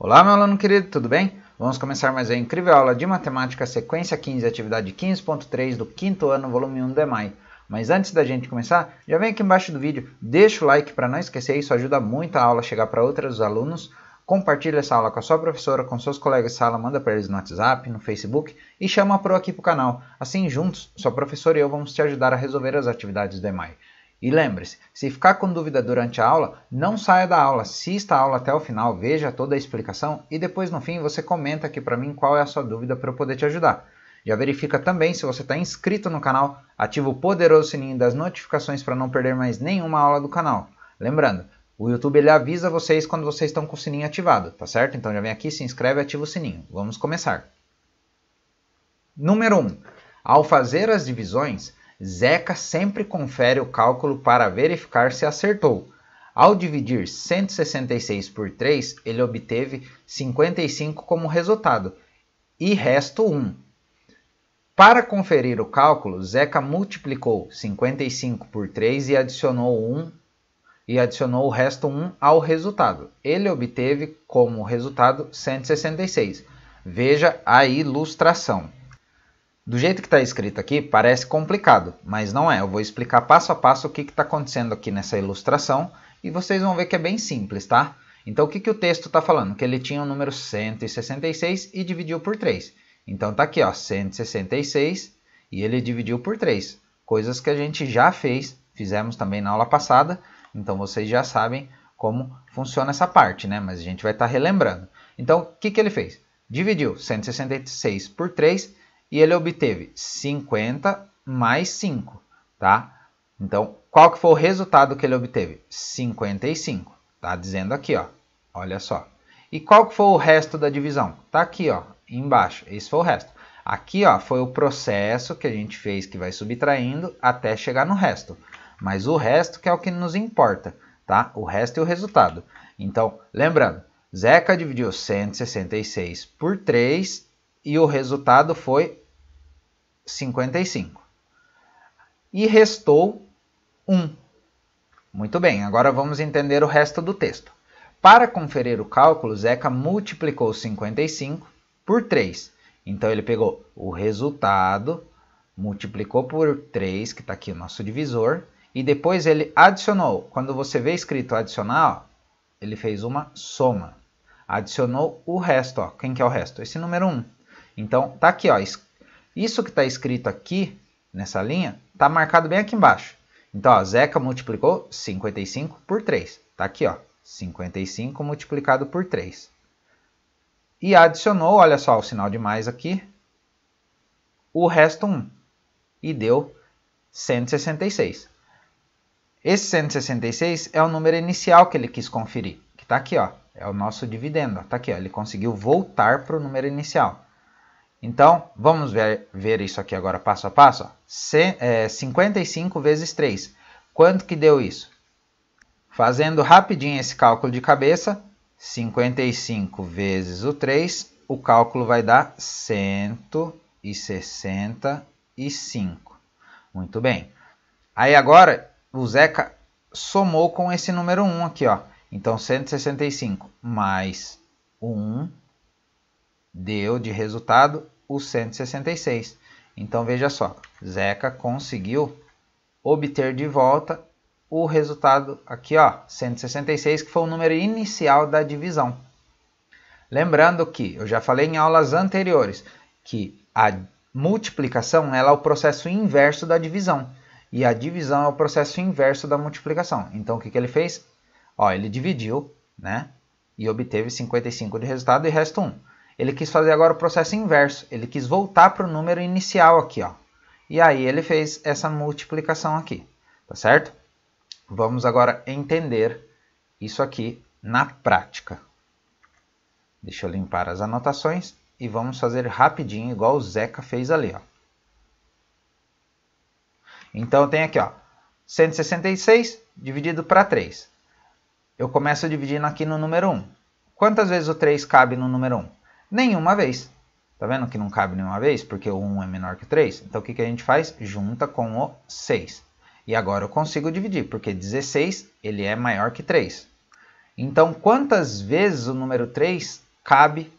Olá, meu aluno querido, tudo bem? Vamos começar mais uma incrível aula de matemática, sequência 15, atividade 15.3 do quinto ano, volume 1 do EMAI. Mas antes da gente começar, já vem aqui embaixo do vídeo, deixa o like para não esquecer, isso ajuda muito a aula a chegar para outros alunos. Compartilha essa aula com a sua professora, com seus colegas de sala, manda para eles no WhatsApp, no Facebook e chama a Pro aqui para o canal. Assim, juntos, sua professora e eu vamos te ajudar a resolver as atividades do EMAI. E lembre-se, se ficar com dúvida durante a aula, não saia da aula, assista a aula até o final, veja toda a explicação e depois no fim você comenta aqui para mim qual é a sua dúvida para eu poder te ajudar. Já verifica também se você está inscrito no canal, ativa o poderoso sininho das notificações para não perder mais nenhuma aula do canal. Lembrando, o YouTube ele avisa vocês quando vocês estão com o sininho ativado, tá certo? Então já vem aqui, se inscreve e ativa o sininho. Vamos começar. Número 1. Ao fazer as divisões, Zeca sempre confere o cálculo para verificar se acertou. Ao dividir 166 por 3, ele obteve 55 como resultado e resto 1. Para conferir o cálculo, Zeca multiplicou 55 por 3 e adicionou 1 e adicionou o resto 1 ao resultado. Ele obteve como resultado 166. Veja a ilustração. Do jeito que está escrito aqui, parece complicado, mas não é. Eu vou explicar passo a passo o que está acontecendo aqui nessa ilustração e vocês vão ver que é bem simples, tá? Então o que, que o texto está falando? Que ele tinha o número 166 e dividiu por 3. Então está aqui, ó, 166 e ele dividiu por 3. Coisas que a gente já fez, fizemos também na aula passada, então vocês já sabem como funciona essa parte, né? Mas a gente vai estar tá relembrando. Então o que, que ele fez? Dividiu 166 por 3 e ele obteve 50 mais 5, tá? Então, qual que foi o resultado que ele obteve? 55, tá dizendo aqui, ó. Olha só. E qual que foi o resto da divisão? Tá aqui, ó, embaixo. Esse foi o resto. Aqui, ó, foi o processo que a gente fez que vai subtraindo até chegar no resto. Mas o resto que é o que nos importa, tá? O resto e o resultado. Então, lembrando, Zeca dividiu 166 por 3, e o resultado foi 55. E restou 1. Muito bem, agora vamos entender o resto do texto. Para conferir o cálculo, Zeca multiplicou 55 por 3. Então ele pegou o resultado, multiplicou por 3, que está aqui o nosso divisor, e depois ele adicionou. Quando você vê escrito adicionar, ele fez uma soma. Adicionou o resto. Ó. Quem que é o resto? Esse número 1. Então, tá aqui, ó. Isso que está escrito aqui, nessa linha, tá marcado bem aqui embaixo. Então, ó, Zeca multiplicou 55 por 3. Tá aqui, ó. 55 multiplicado por 3. E adicionou, olha só, o sinal de mais aqui, o resto 1. E deu 166. Esse 166 é o número inicial que ele quis conferir, que está aqui, ó. É o nosso dividendo, está aqui, ó. Ele conseguiu voltar para o número inicial. Então, vamos ver, ver isso aqui agora passo a passo. C, é, 55 vezes 3. Quanto que deu isso? Fazendo rapidinho esse cálculo de cabeça, 55 vezes o 3, o cálculo vai dar 165. Muito bem. Aí agora, o Zeca somou com esse número 1 aqui, ó. Então, 165 mais 1 deu de resultado o 166. Então veja só, Zeca conseguiu obter de volta o resultado aqui, ó, 166, que foi o número inicial da divisão. Lembrando que eu já falei em aulas anteriores que a multiplicação ela é o processo inverso da divisão e a divisão é o processo inverso da multiplicação. Então o que, que ele fez? Ó, ele dividiu, né? E obteve 55 de resultado e resto 1. Ele quis fazer agora o processo inverso, ele quis voltar para o número inicial aqui, ó. E aí ele fez essa multiplicação aqui, tá certo? Vamos agora entender isso aqui na prática. Deixa eu limpar as anotações e vamos fazer rapidinho, igual o Zeca fez ali, ó. Então tem aqui, ó, 166 dividido para 3. Eu começo dividindo aqui no número 1. Quantas vezes o 3 cabe no número 1? nenhuma vez. Tá vendo que não cabe nenhuma vez, porque o 1 é menor que 3? Então, o que, que a gente faz? Junta com o 6. E agora eu consigo dividir, porque 16 ele é maior que 3. Então, quantas vezes o número 3 cabe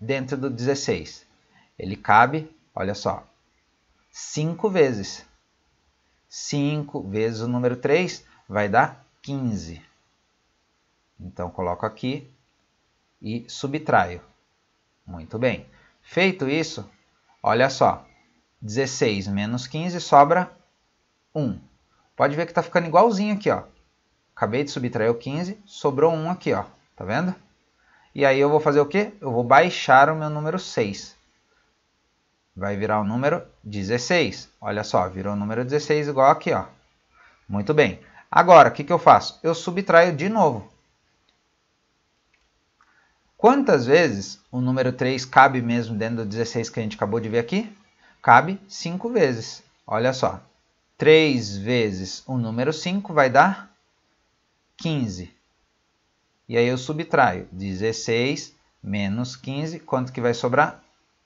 dentro do 16? Ele cabe, olha só, 5 vezes. 5 vezes o número 3 vai dar 15. Então, coloco aqui e subtraio. Muito bem. Feito isso, olha só. 16 menos 15 sobra 1. Pode ver que está ficando igualzinho aqui, ó. Acabei de subtrair o 15, sobrou 1 aqui, ó. Tá vendo? E aí eu vou fazer o quê? Eu vou baixar o meu número 6. Vai virar o número 16. Olha só, virou o número 16 igual aqui, ó. Muito bem. Agora, o que, que eu faço? Eu subtraio de novo. Quantas vezes o número 3 cabe mesmo dentro do 16 que a gente acabou de ver aqui? Cabe 5 vezes. Olha só. 3 vezes o número 5 vai dar 15. E aí eu subtraio 16 menos 15, quanto que vai sobrar?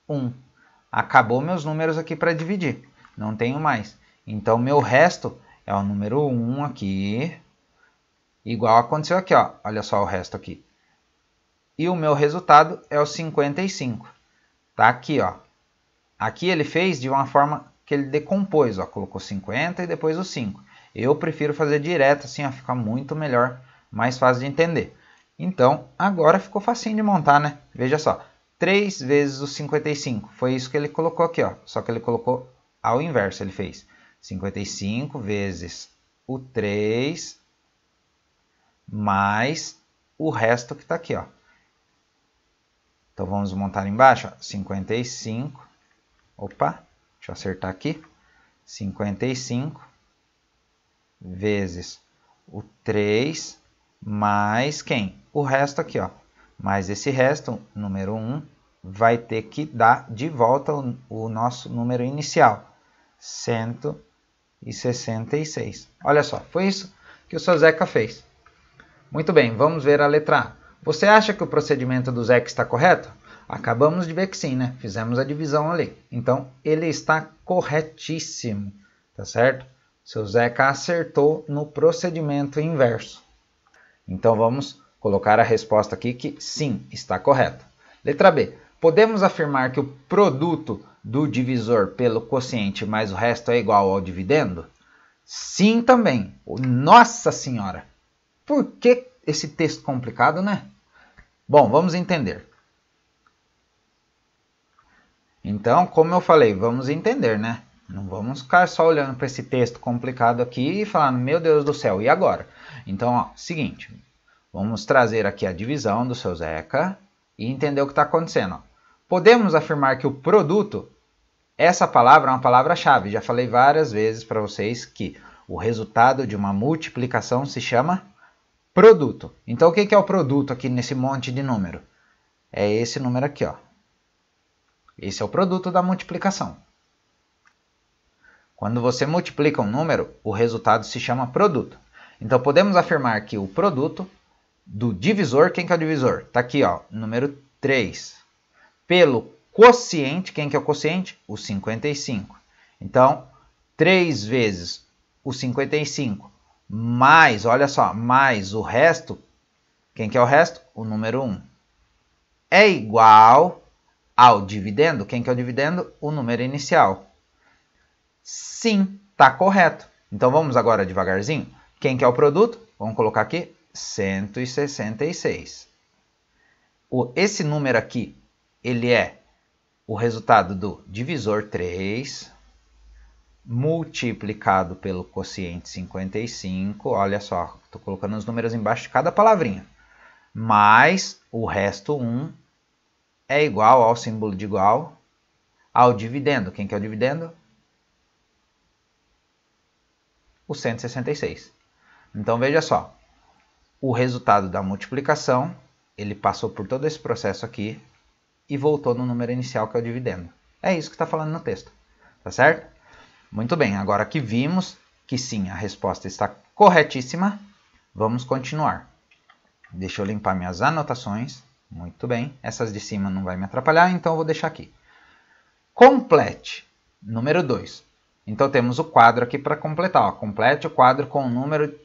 1. Acabou meus números aqui para dividir, não tenho mais. Então meu resto é o número 1 aqui, igual aconteceu aqui, ó. olha só o resto aqui, e o meu resultado é o 55. Tá aqui, ó. Aqui ele fez de uma forma que ele decompôs, ó, colocou 50 e depois o 5. Eu prefiro fazer direto assim, ó, fica muito melhor, mais fácil de entender. Então, agora ficou facinho de montar, né? Veja só, 3 vezes o 55, foi isso que ele colocou aqui, ó. Só que ele colocou ao inverso, ele fez 55 vezes o 3 mais o resto que está aqui, ó. Então vamos montar embaixo, ó, 55. Opa, deixa eu acertar aqui. 55 vezes o 3 mais quem? O resto aqui, ó. Mais esse resto, número 1, vai ter que dar de volta o, o nosso número inicial, 166. Olha só, foi isso que o seu Zeca fez. Muito bem, vamos ver a letra A. Você acha que o procedimento do ZEC está correto? Acabamos de ver que sim, né? Fizemos a divisão ali. Então, ele está corretíssimo, tá certo? Seu Zeca acertou no procedimento inverso. Então, vamos colocar a resposta aqui que sim, está correto. Letra B. Podemos afirmar que o produto do divisor pelo quociente mais o resto é igual ao dividendo? Sim também. Nossa Senhora! Por que esse texto complicado, né? Bom, vamos entender. Então, como eu falei, vamos entender, né? Não vamos ficar só olhando para esse texto complicado aqui e falando, meu Deus do céu, e agora? Então, ó, seguinte, vamos trazer aqui a divisão do seu Zeca e entender o que está acontecendo. Ó. Podemos afirmar que o produto, essa palavra é uma palavra-chave. Já falei várias vezes para vocês que o resultado de uma multiplicação se chama Produto. Então, o que é o produto aqui nesse monte de número? É esse número aqui, ó. Esse é o produto da multiplicação. Quando você multiplica um número, o resultado se chama produto. Então, podemos afirmar que o produto do divisor, quem que é o divisor? Está aqui, ó, número 3. Pelo quociente, quem que é o quociente? O 55. Então, 3 vezes o 55 mais, olha só, mais o resto, quem que é o resto? O número 1. É igual ao dividendo, quem que é o dividendo? O número inicial. Sim, está correto. Então vamos agora devagarzinho. Quem que é o produto? Vamos colocar aqui 166. O, esse número aqui, ele é o resultado do divisor 3 multiplicado pelo quociente 55, olha só, estou colocando os números embaixo de cada palavrinha, mais o resto 1 é igual ao símbolo de igual ao dividendo. Quem que é o dividendo? O 166. Então veja só, o resultado da multiplicação, ele passou por todo esse processo aqui e voltou no número inicial que é o dividendo. É isso que está falando no texto, tá certo? Muito bem, agora que vimos que sim, a resposta está corretíssima, vamos continuar. Deixa eu limpar minhas anotações. Muito bem, essas de cima não vai me atrapalhar, então eu vou deixar aqui. Complete, número 2. Então temos o quadro aqui para completar. Ó. Complete o quadro com o número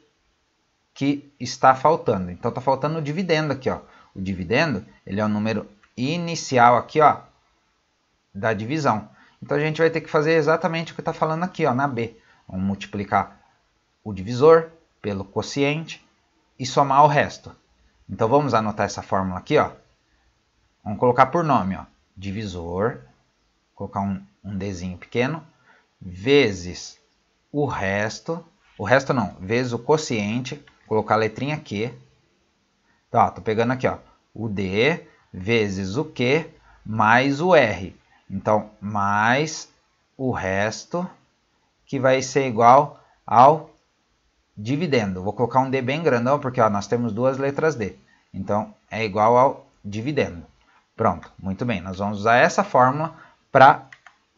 que está faltando. Então está faltando o dividendo aqui. Ó. O dividendo ele é o número inicial aqui ó, da divisão. Então a gente vai ter que fazer exatamente o que está falando aqui ó, na B. Vamos multiplicar o divisor pelo quociente e somar o resto. Então vamos anotar essa fórmula aqui. Ó. Vamos colocar por nome. Ó. Divisor, colocar um, um Dzinho pequeno, vezes o resto, o resto não, vezes o quociente, colocar a letrinha Q. Tá, então, pegando aqui, ó, o D vezes o Q mais o R. Então, mais o resto, que vai ser igual ao dividendo. Vou colocar um D bem grandão, porque ó, nós temos duas letras D. Então, é igual ao dividendo. Pronto, muito bem. Nós vamos usar essa fórmula para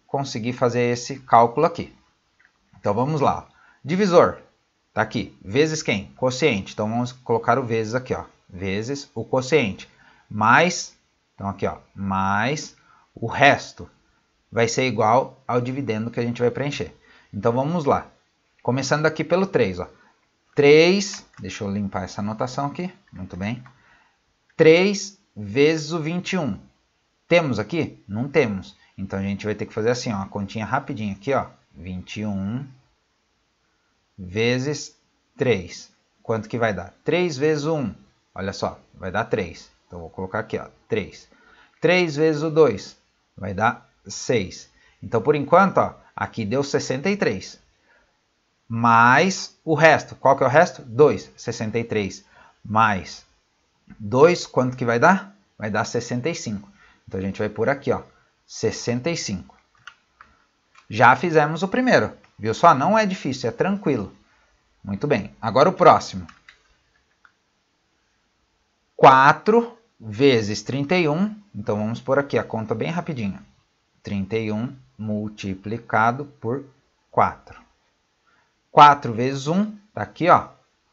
conseguir fazer esse cálculo aqui. Então, vamos lá. Divisor, está aqui. Vezes quem? Quociente. Então, vamos colocar o vezes aqui, ó. Vezes o quociente. Mais, então aqui, ó, mais o resto vai ser igual ao dividendo que a gente vai preencher. Então vamos lá. Começando aqui pelo 3, ó. 3, deixa eu limpar essa anotação aqui, muito bem. 3 vezes o 21. Temos aqui? Não temos. Então a gente vai ter que fazer assim, ó, uma continha rapidinha aqui, ó. 21 vezes 3. Quanto que vai dar? 3 vezes 1. Olha só, vai dar 3. Então vou colocar aqui, ó, 3. 3 vezes o 2 vai dar 6. Então, por enquanto, ó, aqui deu 63. Mais o resto. Qual que é o resto? 2. 63 mais 2, quanto que vai dar? Vai dar 65. Então, a gente vai por aqui, ó, 65. Já fizemos o primeiro, viu só? Não é difícil, é tranquilo. Muito bem. Agora o próximo. 4 vezes 31, então vamos por aqui a conta bem rapidinho. 31 multiplicado por 4. 4 vezes 1, tá aqui, ó,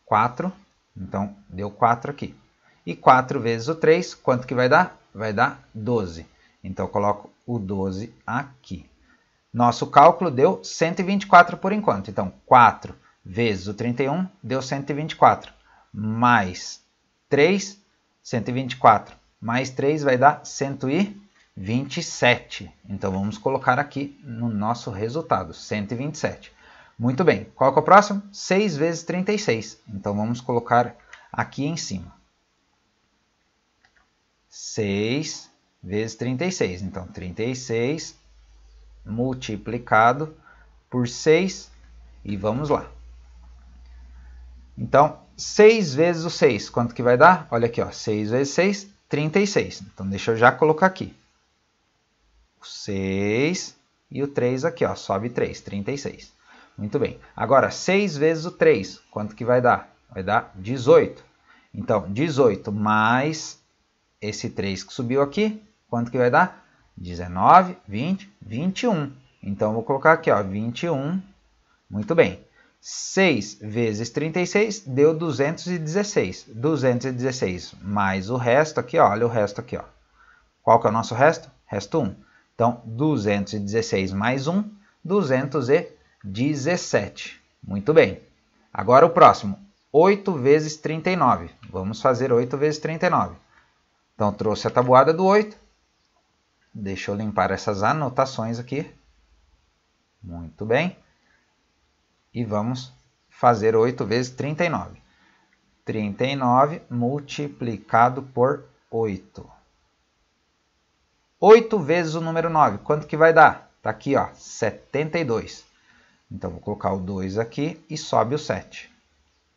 4. Então deu 4 aqui. E 4 vezes o 3, quanto que vai dar? Vai dar 12. Então eu coloco o 12 aqui. Nosso cálculo deu 124 por enquanto. Então 4 vezes o 31 deu 124, mais 3 124 mais 3 vai dar 127. Então vamos colocar aqui no nosso resultado, 127. Muito bem, qual é o próximo? 6 vezes 36. Então vamos colocar aqui em cima. 6 vezes 36. Então 36 multiplicado por 6 e vamos lá. Então 6 vezes o 6, quanto que vai dar? Olha aqui, ó, 6 vezes 6, 36. Então, deixa eu já colocar aqui. O 6 e o 3 aqui, ó, sobe 3, 36. Muito bem. Agora, 6 vezes o 3, quanto que vai dar? Vai dar 18. Então, 18 mais esse 3 que subiu aqui, quanto que vai dar? 19, 20, 21. Então, vou colocar aqui, ó, 21. Muito bem. 6 vezes 36 deu 216. 216 mais o resto aqui, ó, olha o resto aqui. Ó. Qual que é o nosso resto? Resto 1. Então, 216 mais 1, 217. Muito bem. Agora o próximo, 8 vezes 39. Vamos fazer 8 vezes 39. Então, trouxe a tabuada do 8. Deixa eu limpar essas anotações aqui. Muito bem e vamos fazer 8 vezes 39. 39 multiplicado por 8. 8 vezes o número 9, quanto que vai dar? Está aqui, ó, 72. Então, vou colocar o 2 aqui e sobe o 7.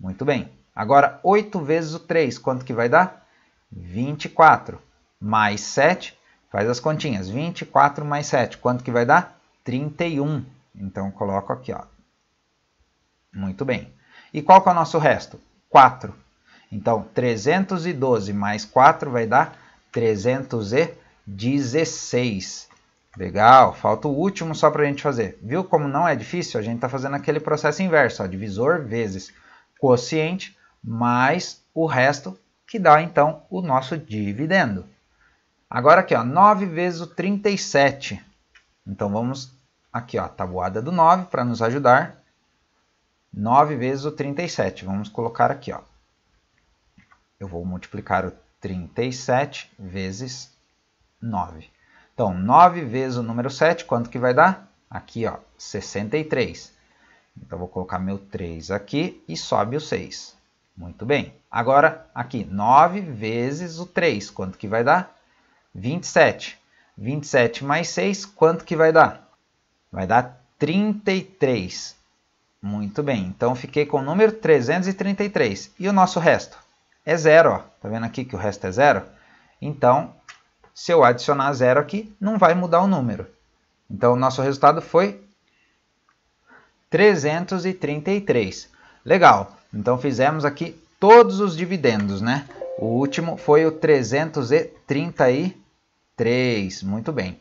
Muito bem. Agora, 8 vezes o 3, quanto que vai dar? 24. Mais 7, faz as continhas. 24 mais 7, quanto que vai dar? 31. Então, coloco aqui, ó, muito bem. E qual que é o nosso resto? 4. Então, 312 mais 4 vai dar 316. Legal, falta o último só para a gente fazer. Viu como não é difícil? A gente está fazendo aquele processo inverso, ó, divisor vezes quociente mais o resto, que dá então o nosso dividendo. Agora aqui, ó, 9 vezes o 37. Então vamos aqui, ó, tabuada do 9 para nos ajudar. 9 vezes o 37. Vamos colocar aqui, ó. Eu vou multiplicar o 37 vezes 9. Então, 9 vezes o número 7, quanto que vai dar? Aqui, ó, 63. Então, vou colocar meu 3 aqui e sobe o 6. Muito bem. Agora, aqui, 9 vezes o 3, quanto que vai dar? 27. 27 mais 6, quanto que vai dar? Vai dar 33. Muito bem, então fiquei com o número 333. E o nosso resto? É zero, ó. Tá vendo aqui que o resto é zero? Então, se eu adicionar zero aqui, não vai mudar o número. Então, o nosso resultado foi 333. Legal, então fizemos aqui todos os dividendos, né? O último foi o 333. Muito bem.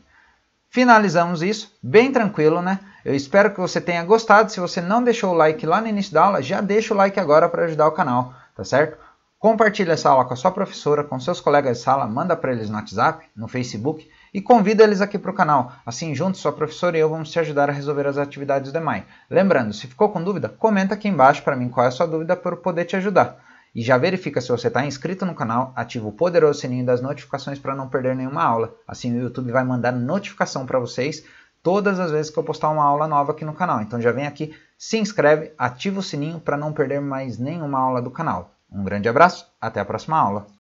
Finalizamos isso, bem tranquilo, né? Eu espero que você tenha gostado. Se você não deixou o like lá no início da aula, já deixa o like agora para ajudar o canal, tá certo? Compartilha essa aula com a sua professora, com seus colegas de sala, manda para eles no WhatsApp, no Facebook e convida eles aqui para o canal. Assim, juntos, sua professora e eu vamos te ajudar a resolver as atividades demais. Lembrando, se ficou com dúvida, comenta aqui embaixo para mim qual é a sua dúvida para eu poder te ajudar. E já verifica se você está inscrito no canal, ativa o poderoso sininho das notificações para não perder nenhuma aula. Assim o YouTube vai mandar notificação para vocês todas as vezes que eu postar uma aula nova aqui no canal. Então já vem aqui, se inscreve, ativa o sininho para não perder mais nenhuma aula do canal. Um grande abraço, até a próxima aula.